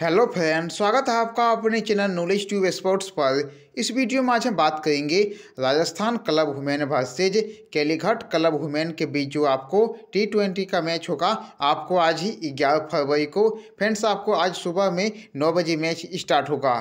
hello friend स्वागत है आपका अपने चैनल नॉलेज ट्यूब स्पोर्ट्स पर इस वीडियो में आज हम बात करेंगे Rajasthan club women versus Kalighat club women के बीच जो आपको टी ट्वेंटी का मैच होगा आपको आज ही ग्यारह फरवरी को फ्रेंड्स आपको आज सुबह में नौ बजे मैच स्टार्ट होगा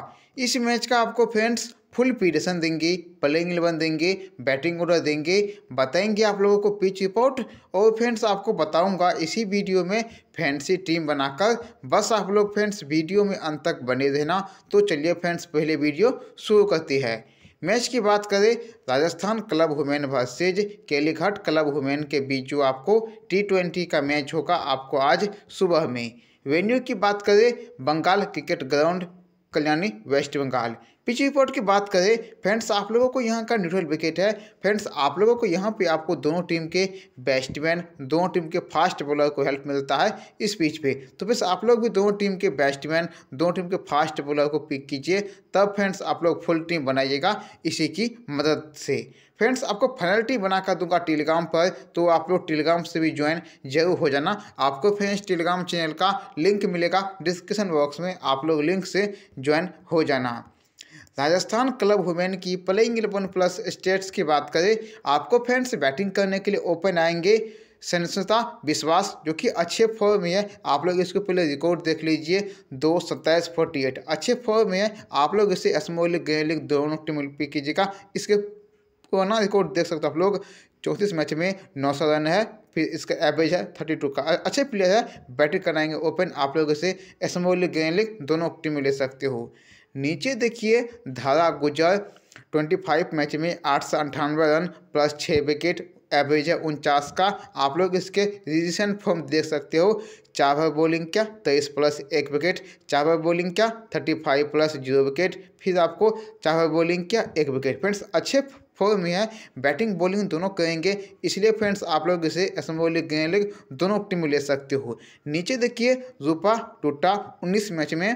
इस मैच का आपको फ्रेंड्स फुल पीडेशन देंगे प्लेइंग इलेवन देंगे बैटिंग ऑर्डर देंगे बताएंगे आप लोगों को पिच रिपोर्ट और फ्रेंड्स आपको बताऊंगा इसी वीडियो में फैंसी टीम बनाकर बस आप लोग फ्रेंड्स वीडियो में अंत तक बने रहना तो चलिए फ्रेंड्स पहले वीडियो शुरू करती है मैच की बात करें Rajasthan club women versus Kalighat club women के बीच जो आपको टी ट्वेंटी का मैच होगा आपको आज सुबह में वेन्यू की बात करें Bengal cricket ground Kalyani west Bengal पिछली रिपोर्ट की बात करें फ्रेंड्स आप लोगों को यहाँ का न्यूट्रल विकेट है फ्रेंड्स आप लोगों को यहाँ पे आपको दोनों टीम के बैट्समैन दोनों टीम के फास्ट बॉलर को हेल्प मिलता है इस पिच पे तो बस आप लोग भी दोनों टीम के बैट्समैन दोनों टीम के फास्ट बॉलर को पिक कीजिए तब फ्रेंड्स आप लोग फुल टीम बनाइएगा इसी की मदद से फ्रेंड्स आपको फैनल्टी बना कर दूंगा टेलीग्राम पर तो आप लोग टेलीग्राम से भी ज्वाइन जरूर हो जाना आपको फ्रेंड्स टेलीग्राम चैनल का लिंक मिलेगा डिस्क्रिप्शन बॉक्स में आप लोग लिंक से ज्वाइन हो जाना राजस्थान क्लब वुमेन की प्लेइंग इलेवन प्लस स्टेट्स की बात करें आपको फ्रेंड्स बैटिंग करने के लिए ओपन आएंगे संस्था विश्वास जो कि अच्छे फॉर्म में है आप लोग इसके पहले रिकॉर्ड देख लीजिए दो सत्ताईस फोर्टी एट अच्छे फॉर्म में है आप लोग इसे स्मोलिक लीग दोनों टीम कीजिएगा इसके पुराना रिकॉर्ड देख सकते हो आप लोग चौंतीस मैच में नौ सौ रन है फिर इसका एवरेज है थर्टी टू का अच्छे प्लेयर है बैटिंग कराएंगे ओपन आप लोग इसे एसमोली ग्रैंड लीग दोनों टीम में ले सकते हो नीचे देखिए धारा गुजर ट्वेंटी फाइव मैच में आठ सौ अंठानवे रन प्लस छः विकेट एवरेज है उनचास का आप लोग इसके रिजिशन फॉर्म देख सकते हो चार बॉलिंग क्या तेईस प्लस एक विकेट चार बॉलिंग क्या thirty five plus zero wicket फिर आपको चार बॉलिंग क्या एक विकेट फ्रेंड्स अच्छे फॉर्म में है बैटिंग बॉलिंग दोनों करेंगे इसलिए फ्रेंड्स आप लोग इसे असम्बो लीग गेम लीग दोनों टीम ले सकते हो नीचे देखिए रूपा टोटा उन्नीस मैच में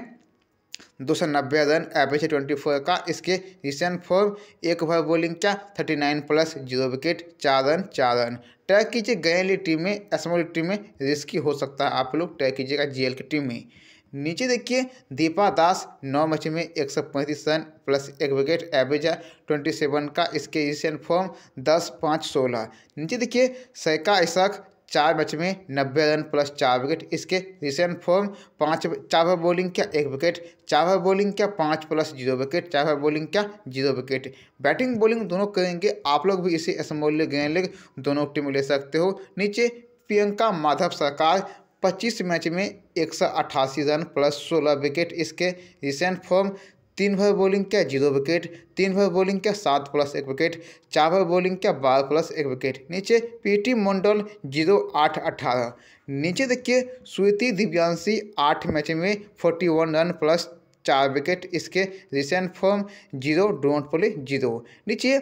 दो सौ नब्बे रन एवरेज है ट्वेंटी फोर का इसके रिसेंट फॉर्म एक ओवर बॉलिंग का thirty nine plus zero wicket चार रन चार रन ट्रैक कीजिए गैली टीम में असमोली टीम में रिस्की हो सकता है आप लोग ट्रैक कीजिएगा जीएल की टीम में नीचे देखिए दीपा दास नौ मैच में एक सौ पैंतीस रन प्लस एक विकेट एवरेज है ट्वेंटी सेवन का इसके एशियन फॉर्म दस पाँच सोलह नीचे देखिए सैका ऐसा चार मैच में नब्बे रन प्लस चार विकेट इसके रिसेंट फॉर्म पाँच चार बार बॉलिंग क्या एक विकेट चार बार बॉलिंग क्या पाँच प्लस जीरो विकेट चार बार बॉलिंग क्या जीरो विकेट बैटिंग बॉलिंग दोनों करेंगे आप लोग भी इसे असमोल्य गेंद लेग दोनों टीम ले सकते हो नीचे प्रियंका माधव सरकार पच्चीस मैच में एक रन प्लस सोलह विकेट इसके रिसेंट फॉर्म तीन भर बॉलिंग क्या जीरो विकेट तीन भर बॉलिंग क्या सात प्लस एक विकेट चार भर बॉलिंग क्या बारह प्लस एक विकेट नीचे पीटी मंडल जीरो आठ अट्ठारह नीचे देखिए स्वीति दिव्यांशी आठ मैच में फोर्टी वन रन प्लस चार विकेट इसके recent form zero don't play zero नीचे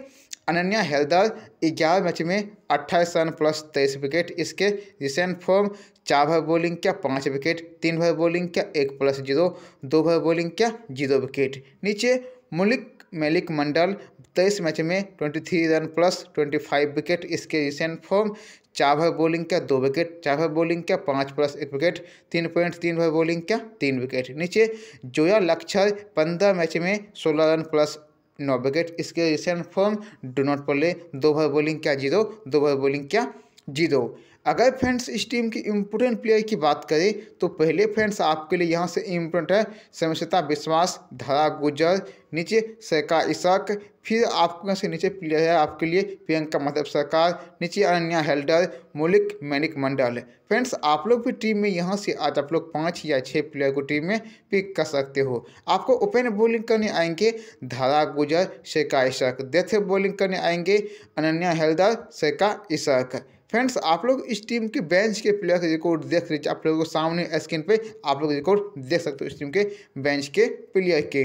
अनन्या हेल्दर ग्यारह मैच में अट्ठाईस रन प्लस तेईस विकेट इसके रिसेंट फॉर्म चार भर बॉलिंग क्या पाँच विकेट तीन भर बॉलिंग क्या एक प्लस जीरो दो भर बॉलिंग क्या जीरो विकेट नीचे मुलिक मेलिक मंडल तेईस मैच में twenty three run plus twenty five wicket इसके रिसेंट फॉर्म चार भर बॉलिंग क्या दो विकेट चार भर बॉलिंग क्या पाँच प्लस एक विकेट तीन पॉइंट तीन भर बॉलिंग क्या तीन विकेट नीचे जोया लक्षर पंद्रह मैच में सोलह रन प्लस नौ विकेट इसके रिसेंट फॉर्म डो नॉट पॉले दो बार बॉलिंग क्या जीरो दो बार बॉलिंग क्या जीरो अगर फ्रेंड्स इस टीम की इम्पोर्टेंट प्लेयर की बात करें तो पहले फ्रेंड्स आपके लिए यहाँ से इम्पोर्टेंट है समस्ता विश्वास धरा गुजर नीचे सरकार इसक फिर आपको यहाँ से नीचे प्लेयर है आपके लिए प्रियंका मधव सरकार नीचे अनन्या हेल्डर मोलिक मैनिक मंडल फ्रेंड्स आप लोग भी टीम में यहाँ से आज आप लोग पाँच या छः प्लेयर को टीम में पिक कर सकते हो आपको ओपन बॉलिंग करने आएंगे धारा गुजर शेखा इशक डेथ बॉलिंग करने आएंगे अनन्या हेल्डर शेखा इशक फ्रेंड्स आप लोग इस टीम के बेंच के प्लेयर रिकॉर्ड देख लीजिए आप लोगों को सामने स्क्रीन पे आप लोग रिकॉर्ड देख सकते हो इस टीम के बेंच के प्लेयर के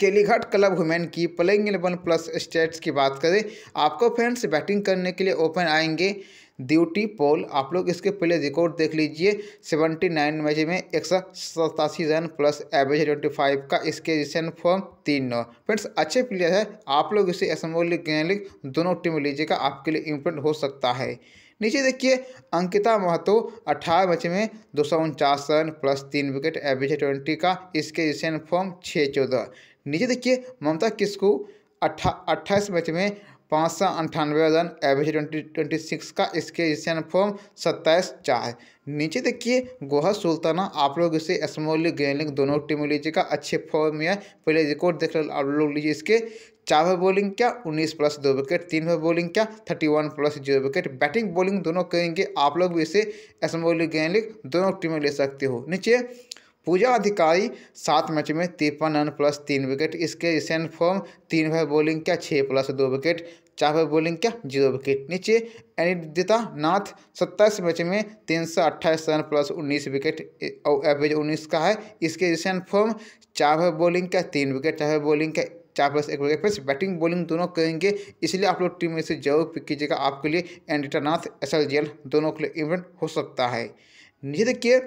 केलीघाट क्लब वुमेन की प्लेइंग एलेवन प्लस स्टेट्स की बात करें आपको फ्रेंड्स बैटिंग करने के लिए ओपन आएंगे ड्यूटी पोल आप लोग इसके पहले रिकॉर्ड देख लीजिए सेवेंटी नाइन मैच में एक सौ सतासी run plus average twenty five का इसके रिसेंट फॉर्म तीन नौ फ्रेंड्स अच्छे प्लेयर है आप लोग इसे असम्बल लीग लीग दोनों टीम लीजिएगा आपके लिए इम्पोर्टेंट हो सकता है नीचे देखिए अंकिता महतो अठारह मैच में दो सौ उनचास रन प्लस तीन विकेट एवरेज ट्वेंटी का इसके रिसेंट फॉर्म छः चौदह नीचे देखिए ममता किस्कू अट्ठा अट्ठाईस मैच में पाँच सौ अंठानवे run average twenty twenty six का इसके एशियन फॉर्म सत्ताईस चार नीचे देखिए गोहा सुल्ताना आप लोग इसे स्मॉल गेलिंग दोनों टीमों लीजिएगा अच्छे फॉर्म में है पहले रिकॉर्ड देख रहे आप लोग लीजिए इसके चार ओवर बॉलिंग क्या उन्नीस प्लस दो विकेट तीन ओवर बॉलिंग क्या thirty one plus zero wicket batting bowling दोनों करेंगे आप लोग भी इसे स्मॉल ग्रैंड दोनों टीमें ले सकते हो नीचे पूजा अधिकारी सात मैच में तिरपन रन प्लस तीन विकेट इसके रिसेंट फॉर्म तीन भाई बॉलिंग क्या छः प्लस दो विकेट चार भाई बॉलिंग क्या जीरो विकेट नीचे अनिदिता नाथ सत्ताईस मैच में तीन सौ अट्ठाईस रन प्लस उन्नीस विकेट और एवरेज उन्नीस का है इसके रिसेंट फॉर्म चार भाई बॉलिंग का तीन विकेट चार भाई बॉलिंग का चार प्लस एक विकेट फिर बैटिंग बॉलिंग दोनों करेंगे इसलिए आप लोग टीम में से जरूर पिक कीजिएगा आपके लिए एंडिटा नाथ एस दोनों के लिए इवेंट हो सकता है नीचे देखिए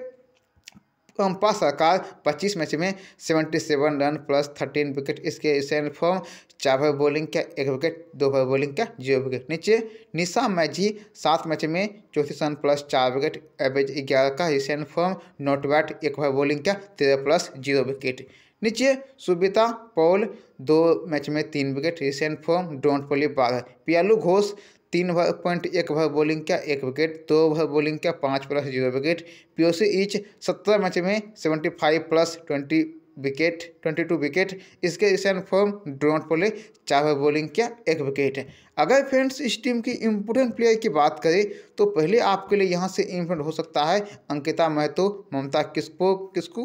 तो पा सरकार 25 मैच में 77 रन प्लस 13 विकेट इसके सैन फॉर्म चार भाई बॉलिंग का एक विकेट दो भाई बॉलिंग का जीरो विकेट नीचे निशा मैजी सात मैच में चौंतीस रन प्लस चार विकेट एवरेज ग्यारह का सैन फॉर्म नॉट बैट एक भाई बॉलिंग का तेरह प्लस जीरो विकेट नीचे सुबिता पॉल दो मैच में तीन विकेट रिसेंट फॉर्म डोंट पोली बारह पियालू घोष तीन ओवर पॉइंट एक ओवर बॉलिंग का एक विकेट दो ओवर बॉलिंग का पाँच प्लस जीरो विकेट पीओसी ईच सत्रह मैच में seventy five plus twenty wicket twenty two wicket इसके ईशान फॉर्म ड्रोन पोले चार ओवर बॉलिंग क्या एक विकेट है अगर फ्रेंड्स इस टीम की इम्पोर्टेंट प्लेयर की बात करें तो पहले आपके लिए यहाँ से इम्पोर्टेंट हो सकता है अंकिता महतो ममता किसको किसको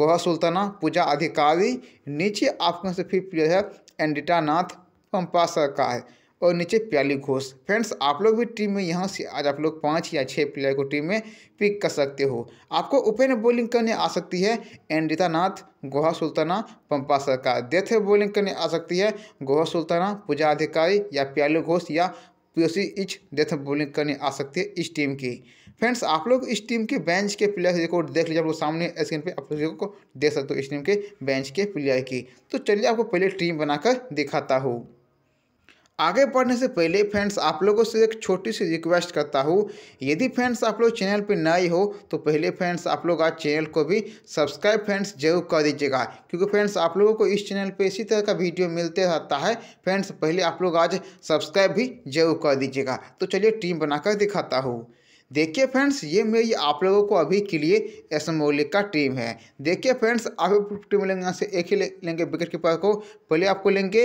गोहा सुल्ताना पूजा अधिकारी नीचे आपके से फिर प्लेयर है एंडिटा नाथ पंपा सरकार और नीचे प्याली घोष फ्रेंड्स आप लोग भी टीम में यहाँ से आज आप लोग पाँच या छः प्लेयर को टीम में पिक कर सकते हो आपको ओपन बॉलिंग करने आ सकती है एंडिता नाथ गोहा सुल्ताना पंपा सरकार डेथ बॉलिंग करने आ सकती है गोहा सुल्ताना पूजा अधिकारी या प्याली घोष या पीओसी इच डेथ बॉलिंग करने आ सकती है इस टीम की फ्रेंड्स आप लोग इस टीम के बेंच के प्लेयर रिकॉर्ड देख लीजिए आप लोग सामने स्क्रीन पे आप लोग को देख सकते हो इस टीम के बेंच के प्लेयर की तो चलिए आपको पहले टीम बनाकर दिखाता हूँ आगे बढ़ने से पहले फ्रेंड्स आप लोगों से एक छोटी सी रिक्वेस्ट करता हूँ यदि फ्रेंड्स आप लोग चैनल पर नए हो तो पहले फ्रेंड्स आप लोग आज चैनल को भी सब्सक्राइब फ्रेंड्स जरूर कर दीजिएगा क्योंकि फ्रेंड्स आप लोगों को इस चैनल पर इसी तरह का वीडियो मिलते रहता है फ्रेंड्स पहले आप लोग आज सब्सक्राइब भी जरूर कर दीजिएगा तो चलिए टीम बनाकर दिखाता हूँ देखिए फ्रेंड्स ये मेरी आप लोगों को अभी के लिए एस एम का टीम है देखिए फ्रेंड्स आप टीम लेंगे यहाँ से एक ही लेंगे विकेट कीपर को पहले आपको लेंगे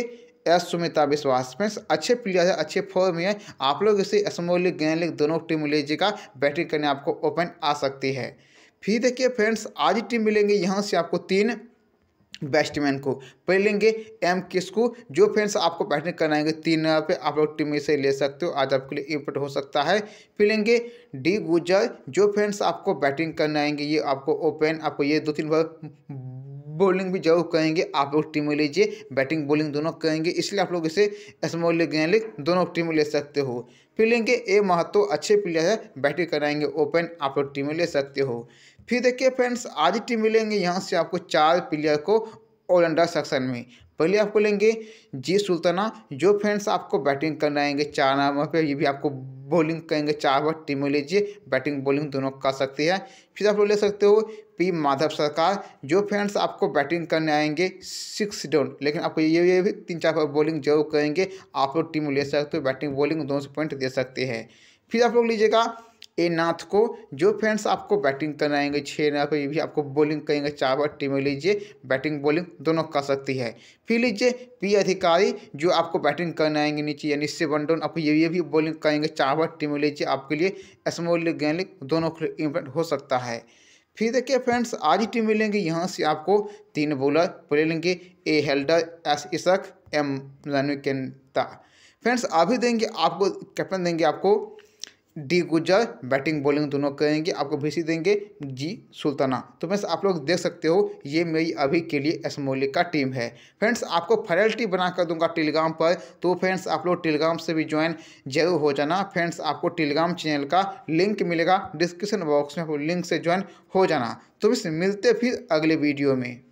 एस सुमिता विश्वास फ्रेंड्स अच्छे प्लेयर है अच्छे फॉर्म में है आप लोग इसे स्मॉल लीग गैन लीग दोनों टीम लीजिएगा बैटिंग करने आपको ओपन आ सकती है फिर देखिए फ्रेंड्स आज ही टीम मिलेंगे यहाँ से आपको तीन बैट्समैन को पहले लेंगे एम किस को जो फ्रेंड्स आपको बैटिंग कराएंगे तीन नंबर पे आप लोग टीम में से ले सकते हो आज आपके लिए इम्पोर्ट हो सकता है फिर लेंगे डी गुजर जो फ्रेंड्स आपको बैटिंग करना आएंगे ये आपको ओपन आपको ये दो तीन बार बॉलिंग भी जरूर करेंगे आप लोग टीम में लीजिए बैटिंग बॉलिंग दोनों करेंगे इसलिए आप लोग इसे स्मॉल लीग लीग दोनों टीम ले सकते हो फील्डिंग के ए महत्व अच्छे प्लेयर है बैटिंग कराएंगे ओपन आप लोग टीम में ले सकते हो फिर देखिए फ्रेंड्स आज टीम मिलेंगे यहाँ से आपको चार प्लेयर को ऑलराउंडर सेक्शन में पहले आपको लेंगे जी सुल्ताना जो फ्रेंड्स आपको बैटिंग करने आएंगे चार नंबर पे ये भी आपको बॉलिंग कहेंगे चार बार टीम में लीजिए बैटिंग बॉलिंग दोनों कर सकती है फिर आप लोग ले सकते हो पी माधव सरकार जो फ्रेंड्स आपको बैटिंग करने आएंगे सिक्स डाउन लेकिन आपको ये ये भी तीन चार बार बॉलिंग जरूर करेंगे आप लोग टीम ले सकते हो बैटिंग बॉलिंग दोनों से पॉइंट दे सकते हैं फिर आप लोग लीजिएगा ए नाथ को जो फ्रेंड्स आपको बैटिंग कराएंगे छः नाथ ये भी आपको बॉलिंग करेंगे बार टीम लीजिए बैटिंग बॉलिंग दोनों कर सकती है फिर लीजिए पी अधिकारी जो आपको बैटिंग आएंगे नीचे यानी से वन डाउन आपको ये ये भी बॉलिंग करेंगे चार बार टीम लीजिए आपके लिए स्मॉल लीग लीग दोनों के लिए इम्पैक्ट हो सकता है फिर देखिए फ्रेंड्स आज ही टीम मिलेंगे यहाँ से आपको तीन बॉलर प्ले लेंगे ए हेल्डर एस इसक एम रणविकेंता फ्रेंड्स अभी देंगे आपको कैप्टन देंगे आपको डी गुज्जर बैटिंग बॉलिंग दोनों करेंगे आपको भीसी देंगे जी सुल्ताना तो फ्रेंड्स आप लोग देख सकते हो ये मेरी अभी के लिए एसमोली का टीम है फ्रेंड्स आपको फाइनल बना कर दूंगा टेलीग्राम पर तो फ्रेंड्स आप लोग टेलीग्राम से भी ज्वाइन जरूर हो जाना फ्रेंड्स आपको टेलीग्राम चैनल का लिंक मिलेगा डिस्क्रिप्शन बॉक्स में लिंक से ज्वाइन हो जाना तो फिर मिलते फिर अगले वीडियो में